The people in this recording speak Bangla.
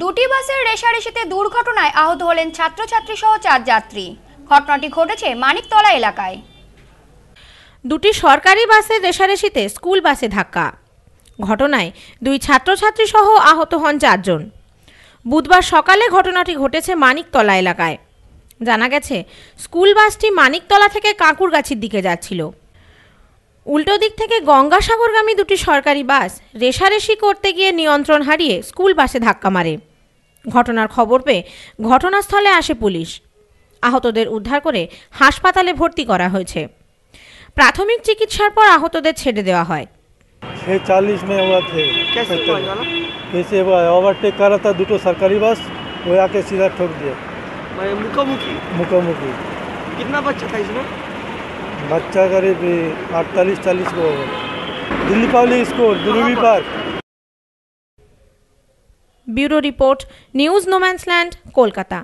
দুটি বাসের রেশারেশিতে দুর্ঘটনায় আহত হলেন ছাত্রছাত্রী সহ চার যাত্রী ঘটনাটি ঘটেছে মানিকতলা এলাকায় দুটি সরকারি বাসের রেশারেশিতে স্কুল বাসে ধাক্কা ঘটনায় দুই ছাত্রছাত্রী সহ আহত হন চারজন বুধবার সকালে ঘটনাটি ঘটেছে মানিকতলা এলাকায় জানা গেছে স্কুল বাসটি মানিকতলা থেকে কাঁকুরগাছির দিকে যাচ্ছিল উল্টো দিক থেকে গঙ্গাসাগরগামী দুটি সরকারি বাস রেশারেশি করতে গিয়ে নিয়ন্ত্রণ হারিয়ে স্কুল বাসে ধাক্কা মারে ঘটনার খবর পেয়ে ঘটনাস্থলে আসে পুলিশ আহতদের উদ্ধার করে হাসপাতালে ভর্তি করা হয়েছে প্রাথমিক চিকিৎসার পর আহতদের ছেড়ে দেওয়া হয় छः चालीस में हुआ थे कैसे हुआ है ओवरटेक कर बच्चा करीब अड़तालीस चालीस को दिल्ली पावली स्कूल दुरुवी park bureau report news no man's land Kolkata